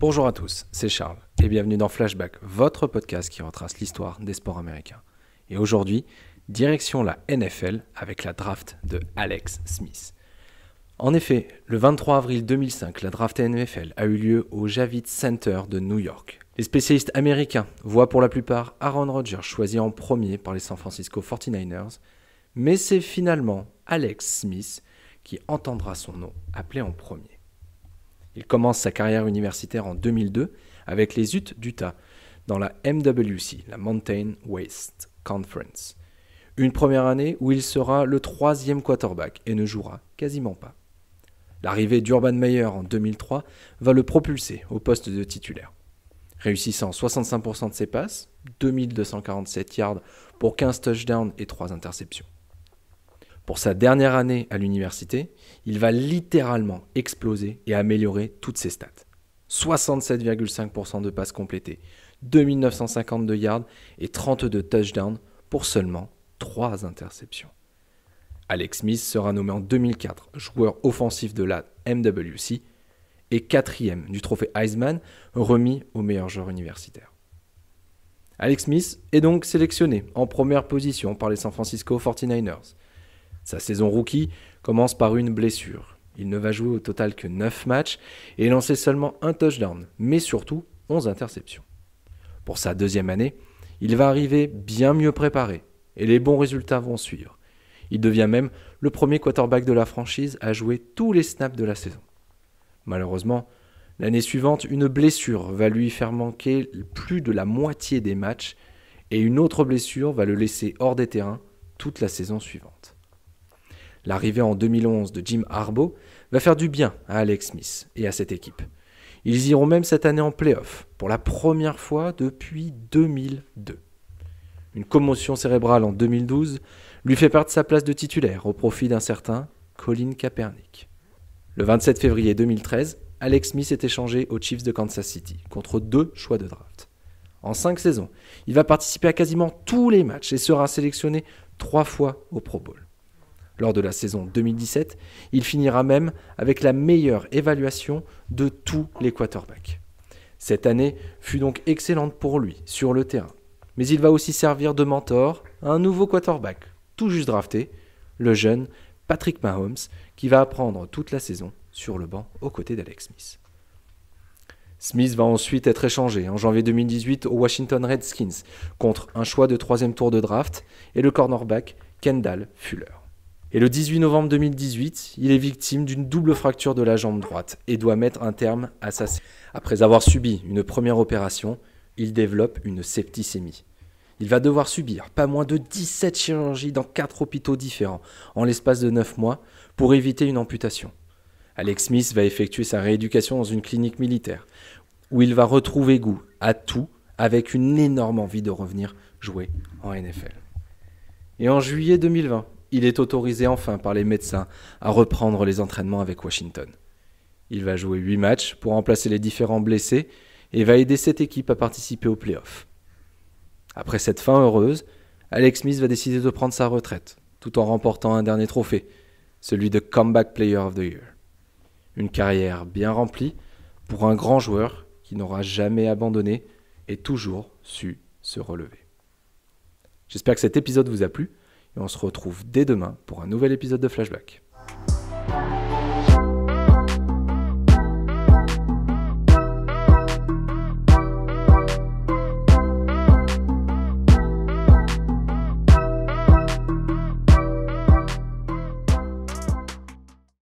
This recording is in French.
Bonjour à tous, c'est Charles et bienvenue dans Flashback, votre podcast qui retrace l'histoire des sports américains. Et aujourd'hui, direction la NFL avec la draft de Alex Smith. En effet, le 23 avril 2005, la draft NFL a eu lieu au Javits Center de New York. Les spécialistes américains voient pour la plupart Aaron Rodgers choisi en premier par les San Francisco 49ers, mais c'est finalement Alex Smith qui entendra son nom appelé en premier. Il commence sa carrière universitaire en 2002 avec les Utes d'Utah dans la MWC, la Mountain West Conference. Une première année où il sera le troisième quarterback et ne jouera quasiment pas. L'arrivée d'Urban Meyer en 2003 va le propulser au poste de titulaire. Réussissant 65% de ses passes, 2247 yards pour 15 touchdowns et 3 interceptions. Pour sa dernière année à l'université, il va littéralement exploser et améliorer toutes ses stats. 67,5% de passes complétées, 2952 yards et 32 touchdowns pour seulement 3 interceptions. Alex Smith sera nommé en 2004 joueur offensif de la MWC et quatrième du trophée Heisman remis au meilleur joueur universitaire. Alex Smith est donc sélectionné en première position par les San Francisco 49ers. Sa saison rookie commence par une blessure. Il ne va jouer au total que 9 matchs et lancer seulement un touchdown, mais surtout 11 interceptions. Pour sa deuxième année, il va arriver bien mieux préparé et les bons résultats vont suivre. Il devient même le premier quarterback de la franchise à jouer tous les snaps de la saison. Malheureusement, l'année suivante, une blessure va lui faire manquer plus de la moitié des matchs et une autre blessure va le laisser hors des terrains toute la saison suivante. L'arrivée en 2011 de Jim Harbaugh va faire du bien à Alex Smith et à cette équipe. Ils iront même cette année en playoff, pour la première fois depuis 2002. Une commotion cérébrale en 2012 lui fait perdre sa place de titulaire au profit d'un certain Colin Kaepernick. Le 27 février 2013, Alex Smith est échangé aux Chiefs de Kansas City contre deux choix de draft. En cinq saisons, il va participer à quasiment tous les matchs et sera sélectionné trois fois au Pro Bowl. Lors de la saison 2017, il finira même avec la meilleure évaluation de tous les quarterbacks. Cette année fut donc excellente pour lui sur le terrain. Mais il va aussi servir de mentor à un nouveau quarterback, tout juste drafté, le jeune Patrick Mahomes, qui va apprendre toute la saison sur le banc aux côtés d'Alex Smith. Smith va ensuite être échangé en janvier 2018 aux Washington Redskins contre un choix de troisième tour de draft et le cornerback Kendall Fuller. Et le 18 novembre 2018, il est victime d'une double fracture de la jambe droite et doit mettre un terme à sa Après avoir subi une première opération, il développe une septicémie. Il va devoir subir pas moins de 17 chirurgies dans 4 hôpitaux différents en l'espace de 9 mois pour éviter une amputation. Alex Smith va effectuer sa rééducation dans une clinique militaire où il va retrouver goût à tout avec une énorme envie de revenir jouer en NFL. Et en juillet 2020, il est autorisé enfin par les médecins à reprendre les entraînements avec Washington. Il va jouer 8 matchs pour remplacer les différents blessés et va aider cette équipe à participer aux playoffs. Après cette fin heureuse, Alex Smith va décider de prendre sa retraite, tout en remportant un dernier trophée, celui de Comeback Player of the Year. Une carrière bien remplie pour un grand joueur qui n'aura jamais abandonné et toujours su se relever. J'espère que cet épisode vous a plu et on se retrouve dès demain pour un nouvel épisode de Flashback.